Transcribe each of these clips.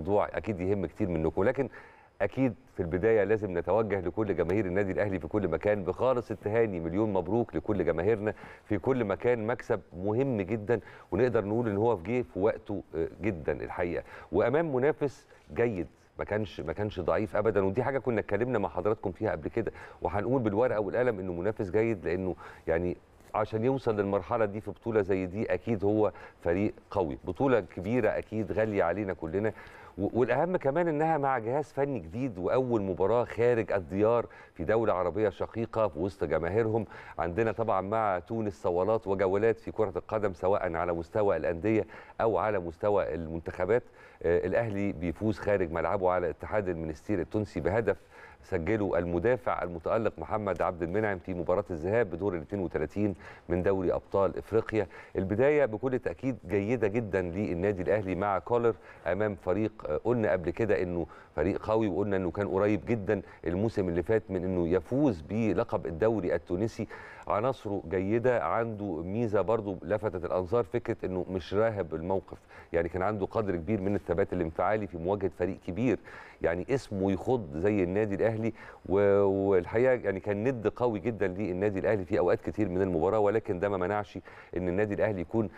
موضوع اكيد يهم كتير منكم لكن اكيد في البدايه لازم نتوجه لكل جماهير النادي الاهلي في كل مكان بخالص التهاني مليون مبروك لكل جماهيرنا في كل مكان مكسب مهم جدا ونقدر نقول ان هو في جه في وقته آه، جدا الحقيقه وامام منافس جيد ما كانش ما كانش ضعيف ابدا ودي حاجه كنا اتكلمنا مع حضراتكم فيها قبل كده وهنقول بالورقه والقلم انه منافس جيد لانه يعني عشان يوصل للمرحله دي في بطوله زي دي اكيد هو فريق قوي بطوله كبيره اكيد غاليه علينا كلنا والاهم كمان انها مع جهاز فني جديد واول مباراه خارج الديار في دوله عربيه شقيقه في وسط جماهيرهم عندنا طبعا مع تونس صولات وجولات في كره القدم سواء على مستوى الانديه او على مستوى المنتخبات آه، الاهلي بيفوز خارج ملعبه على اتحاد المنستير التونسي بهدف سجله المدافع المتألق محمد عبد المنعم في مباراة الذهاب بدور ال 32 من دوري أبطال إفريقيا البداية بكل تأكيد جيدة جدا للنادي الأهلي مع كولر أمام فريق آه، قلنا قبل كده أنه فريق قوي وقلنا أنه كان قريب جدا الموسم اللي فات من أنه يفوز بلقب الدوري التونسي عناصره جيده عنده ميزه برضو لفتت الانظار فكره انه مش راهب الموقف يعني كان عنده قدر كبير من الثبات الانفعالي في مواجهه فريق كبير يعني اسمه يخض زي النادي الاهلي والحقيقه يعني كان ند قوي جدا للنادي الاهلي في اوقات كتير من المباراه ولكن ده ما منعش ان النادي الاهلي يكون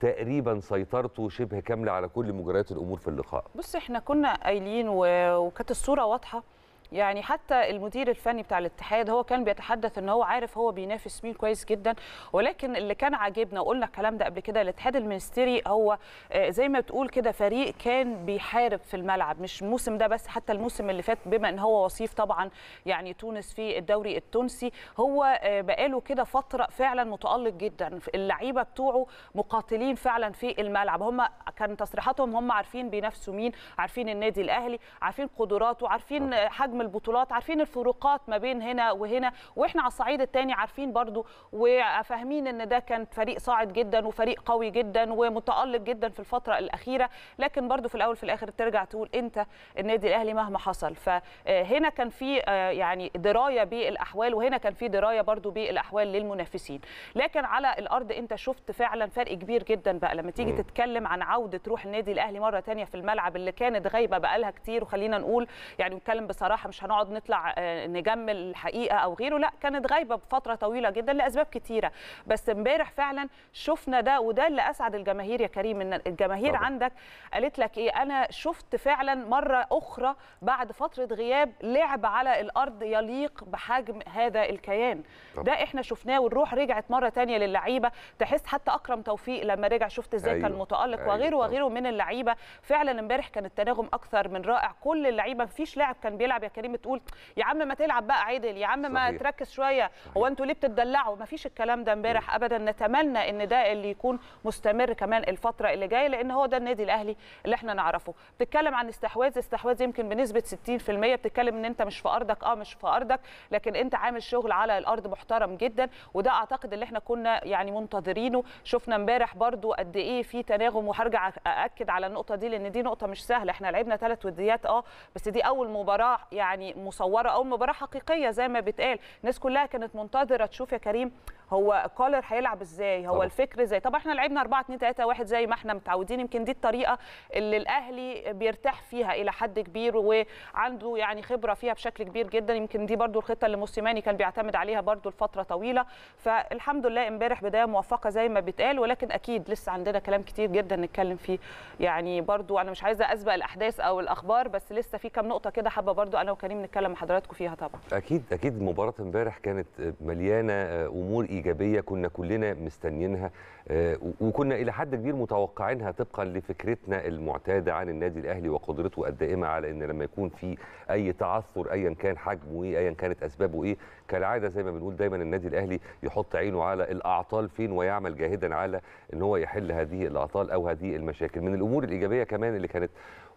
تقريبا سيطرته شبه كامله على كل مجريات الامور في اللقاء بص احنا كنا قايلين وكانت الصوره واضحه يعني حتى المدير الفني بتاع الاتحاد هو كان بيتحدث ان هو عارف هو بينافس مين كويس جدا ولكن اللي كان عاجبنا وقلنا الكلام ده قبل كده الاتحاد المنستيري هو آه، زي ما بتقول كده فريق كان بيحارب في الملعب مش الموسم ده بس حتى الموسم اللي فات بما ان هو وصيف طبعا يعني تونس في الدوري التونسي هو آه، بقاله كده فتره فعلا متالق جدا اللعيبه بتوعه مقاتلين فعلا في الملعب هم كان تصريحاتهم هم عارفين بينافسوا مين عارفين النادي الاهلي عارفين قدراته عارفين آه، حجم البطولات عارفين الفروقات ما بين هنا وهنا واحنا على الصعيد الثاني عارفين برضو وفاهمين ان ده كان فريق صاعد جدا وفريق قوي جدا ومتالق جدا في الفتره الاخيره لكن برضو في الاول في الاخر ترجع تقول انت النادي الاهلي مهما حصل فهنا كان في آه، يعني درايه بالاحوال وهنا كان في درايه برضو بالاحوال للمنافسين لكن على الارض انت شفت فعلا فرق كبير جدا بقى لما تيجي تتكلم عن عوده روح النادي الاهلي مره ثانيه في الملعب اللي كانت غايبه بقالها كتير وخلينا نقول يعني نتكلم بصراحه مش هنقعد نطلع آه، نجمل الحقيقه او غيره لا كانت غايبه بفتره طويله جدا لاسباب كتيره بس امبارح فعلا شفنا ده وده اللي اسعد الجماهير يا كريم ان الجماهير طبعا. عندك قالت لك ايه انا شفت فعلا مره اخرى بعد فتره غياب لعب على الارض يليق بحجم هذا الكيان طبعا. ده احنا شفناه والروح رجعت مره ثانيه للعيبه تحس حتى اكرم توفيق لما رجع شفت ازاي أيوة. كان متالق أيوة. وغيره وغيره من اللعيبه فعلا امبارح كان التناغم اكثر من رائع كل اللعيبه مفيش لاعب كان بيلعب يا كريم كريم تقول يا عم ما تلعب بقى عدل يا عم ما صحيح. تركز شويه هو انتوا ليه بتدلعوا ما فيش الكلام ده امبارح ابدا نتمنى ان ده اللي يكون مستمر كمان الفتره اللي جايه لان هو ده النادي الاهلي اللي احنا نعرفه بتتكلم عن استحواذ استحواذ يمكن بنسبه 60% بتتكلم ان انت مش في ارضك اه مش في ارضك لكن انت عامل شغل على الارض محترم جدا وده اعتقد اللي احنا كنا يعني منتظرينه شفنا امبارح برده قد ايه في تناغم وهرجع اكد على النقطه دي لان دي نقطه مش سهله احنا لعبنا ثلاث وديات اه بس دي اول مباراه يعني يعني مصوره او مباراه حقيقيه زي ما بتقال الناس كلها كانت منتظره تشوف يا كريم هو كولر هيلعب ازاي هو طبعا. الفكر ازاي طب احنا لعبنا 4 2 3 1 زي ما احنا متعودين يمكن دي الطريقه اللي الاهلي بيرتاح فيها الى حد كبير وعنده يعني خبره فيها بشكل كبير جدا يمكن دي برده الخطه اللي موسيماني كان بيعتمد عليها برده لفتره طويله فالحمد لله امبارح بدايه موفقه زي ما بيتقال ولكن اكيد لسه عندنا كلام كتير جدا نتكلم فيه يعني برده انا مش عايزه اسبق الاحداث او الاخبار بس لسه في كام نقطه كده حابه برده انا وكريم نتكلم مع حضراتكم فيها طبعا اكيد اكيد مباراه امبارح كانت مليانه آه، امور ايجابيه كنا كلنا مستنيينها آه، وكنا الى حد كبير متوقعينها طبقا لفكرتنا المعتاده عن النادي الاهلي وقدرته الدائمه على ان لما يكون في اي تعثر ايا كان حجمه ايه ايا كانت اسبابه ايه كالعاده زي ما بنقول دايما النادي الاهلي يحط عينه على الاعطال فين ويعمل جاهدا على ان هو يحل هذه الاعطال او هذه المشاكل من الامور الايجابيه كمان اللي كانت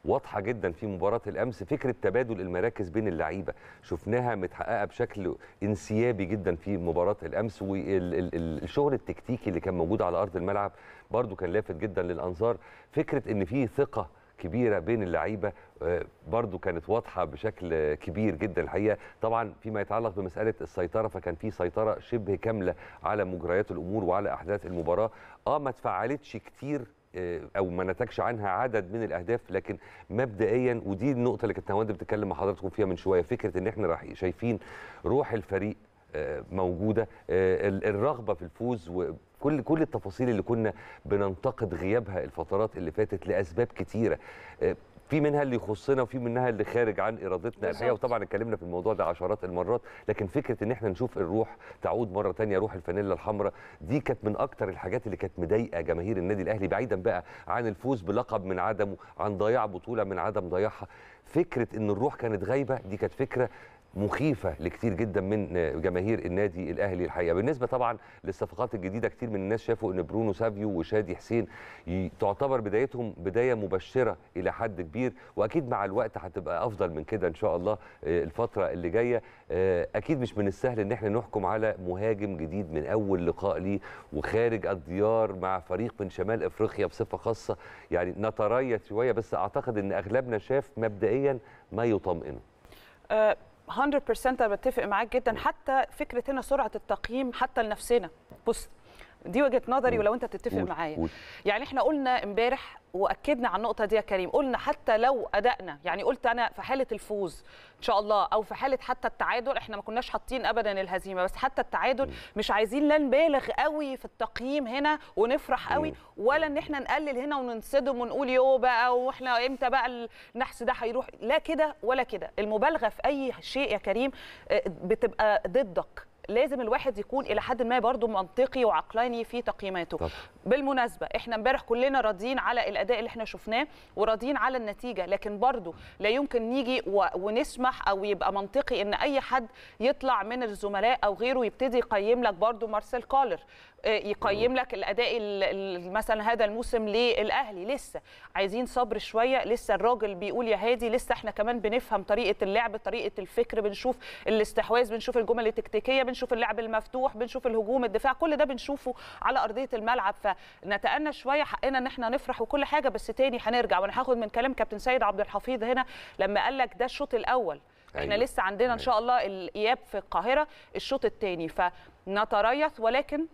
واضحه جدا في مباراه الامس فكره تبادل المراكز بين اللعيبه شفناها متحققه بشكل انسيابي جدا في مباراه الامس والشغل التكتيكي اللي كان موجود على ارض الملعب برده كان لافت جدا للانظار فكره ان في ثقه كبيره بين اللعيبه آه، برضو كانت واضحه بشكل كبير جدا الحقيقه طبعا فيما يتعلق بمساله السيطره فكان في سيطره شبه كامله على مجريات الامور وعلى احداث المباراه اه ما تفعلتش كتير آه، او ما نتجش عنها عدد من الاهداف لكن مبدئيا ودي النقطه اللي كانت نواد بتتكلم مع حضراتكم فيها من شويه فكره ان احنا راح شايفين روح الفريق آه، موجوده آه، الرغبه في الفوز وكل كل التفاصيل اللي كنا بننتقد غيابها الفترات اللي فاتت لاسباب كتيره في منها اللي يخصنا وفي منها اللي خارج عن ارادتنا الحقيقه وطبعا اتكلمنا في الموضوع ده عشرات المرات لكن فكره ان احنا نشوف الروح تعود مره ثانيه روح الفانيلا الحمراء دي كانت من اكتر الحاجات اللي كانت مضايقه جماهير النادي الاهلي بعيدا بقى عن الفوز بلقب من عدمه عن ضياع بطوله من عدم ضياعها فكره ان الروح كانت غايبه دي كانت فكره مخيفه لكتير جدا من جماهير النادي الاهلي الحقيقه بالنسبه طبعا للصفقات الجديده كتير من الناس شافوا ان برونو سافيو وشادي حسين تعتبر بدايتهم بدايه مبشره الى حد كبير واكيد مع الوقت هتبقى افضل من كده ان شاء الله آه، الفتره اللي جايه آه، اكيد مش من السهل ان احنا نحكم على مهاجم جديد من اول لقاء ليه وخارج الديار مع فريق من شمال افريقيا بصفه خاصه يعني نتريث شويه بس اعتقد ان اغلبنا شاف مبدئيا ما يطمئنه آه، 100% انا بتفق معاك جدا حتى فكره هنا سرعه التقييم حتى لنفسنا بص دي وجهه نظري ولو انت تتفق معايا يعني احنا قلنا امبارح واكدنا على النقطه دي يا كريم قلنا حتى لو ادائنا يعني قلت انا في حاله الفوز ان شاء الله او في حاله حتى التعادل احنا ما كناش حاطين ابدا الهزيمه بس حتى التعادل مش عايزين لا نبالغ قوي في التقييم هنا ونفرح قوي ولا ان احنا نقلل هنا وننصدم ونقول يو بقى واحنا امتى بقى النحس ده هيروح لا كده ولا كده المبالغه في اي شيء يا كريم آه، بتبقى ضدك لازم الواحد يكون الى حد ما برضه منطقي وعقلاني في تقييماته طب. بالمناسبه احنا امبارح كلنا راضيين على الاداء اللي احنا شفناه وراضيين على النتيجه لكن برضه لا يمكن نيجي و... ونسمح او يبقى منطقي ان اي حد يطلع من الزملاء او غيره يبتدي يقيم لك برضه مارسيل كولر يقيم لك الاداء مثلا هذا الموسم للاهلي لسه عايزين صبر شويه لسه الراجل بيقول يا هادي لسه احنا كمان بنفهم طريقه اللعب طريقه الفكر بنشوف الاستحواذ بنشوف الجمل التكتيكيه بنشوف اللعب المفتوح بنشوف الهجوم الدفاع كل ده بنشوفه على ارضيه الملعب فنتأنى شويه حقنا ان احنا نفرح وكل حاجه بس تاني هنرجع وانا هاخد من كلام كابتن سيد عبد الحفيظ هنا لما قال لك ده الشوط الاول احنا أيوة. لسه عندنا ان شاء الله الاياب في القاهره الشوط الثاني فنتريث ولكن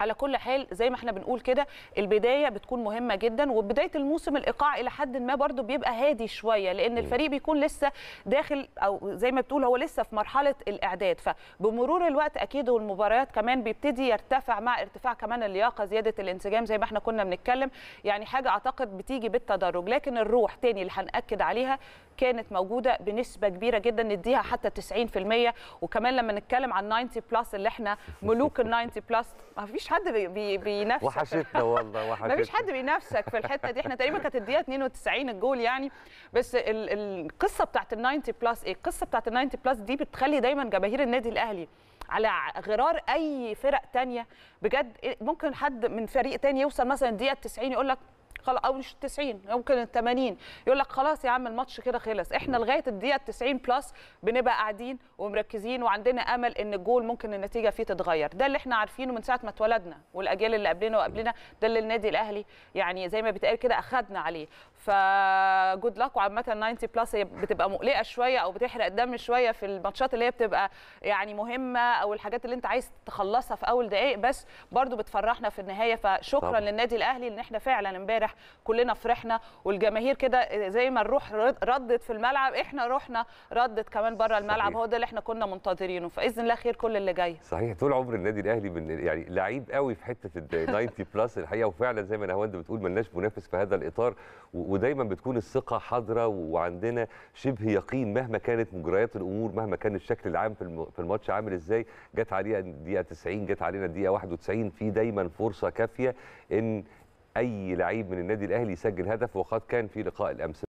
على كل حال زي ما احنا بنقول كده البدايه بتكون مهمه جدا وبدايه الموسم الايقاع الى حد ما برده بيبقى هادي شويه لان الفريق بيكون لسه داخل او زي ما بتقول هو لسه في مرحله الاعداد فبمرور الوقت اكيد والمباريات كمان بيبتدي يرتفع مع ارتفاع كمان اللياقه زياده الانسجام زي ما احنا كنا بنتكلم يعني حاجه اعتقد بتيجي بالتدرج لكن الروح تاني اللي هناكد عليها كانت موجوده بنسبه كبيره جدا نديها حتى 90% وكمان لما نتكلم عن 90 بلس اللي احنا ملوك ال 90 بلس ما فيش حد بي بينافسك وحشتنا والله وحشتنا ما فيش حد بينافسك في الحته دي احنا تقريبا كانت الدقيقه 92 الجول يعني بس القصه بتاعت ال 90 بلس ايه القصه بتاعت ال 90 بلس دي بتخلي دايما جماهير النادي الاهلي على غرار اي فرق تانية بجد ممكن حد من فريق تاني يوصل مثلا الدقيقه 90 يقول لك خلاص او مش 90 ممكن ال 80 يقول لك خلاص يا عم الماتش كده خلص احنا لغايه الدقيقه 90 بلس بنبقى قاعدين ومركزين وعندنا امل ان الجول ممكن النتيجه فيه تتغير ده اللي احنا عارفينه من ساعه ما اتولدنا والاجيال اللي قبلنا وقبلنا ده اللي النادي الاهلي يعني زي ما بيتقال كده اخذنا عليه جود لك وعامه 90 بلس هي بتبقى مقلقه شويه او بتحرق الدم شويه في الماتشات اللي هي بتبقى يعني مهمه او الحاجات اللي انت عايز تخلصها في اول دقائق بس برضو بتفرحنا في النهايه فشكرا طبعا. للنادي الاهلي ان احنا فعلا امبارح كلنا فرحنا والجماهير كده زي ما الروح ردت في الملعب احنا روحنا ردت كمان بره الملعب هو ده اللي احنا كنا منتظرينه فاذن الله خير كل اللي جاي صحيح طول عمر النادي الاهلي من يعني لعيب قوي في حته ال 90 بلس الحقيقه وفعلا زي ما نهاوند بتقول ملناش منافس في هذا الاطار ودايما بتكون الثقه حاضره وعندنا شبه يقين مهما كانت مجريات الامور مهما كان الشكل العام في الماتش عامل ازاي جت علينا الدقيقه 90 جت علينا الدقيقه 91 في دايما فرصه كافيه ان اي لعيب من النادي الاهلي يسجل هدف وقد كان في لقاء الامس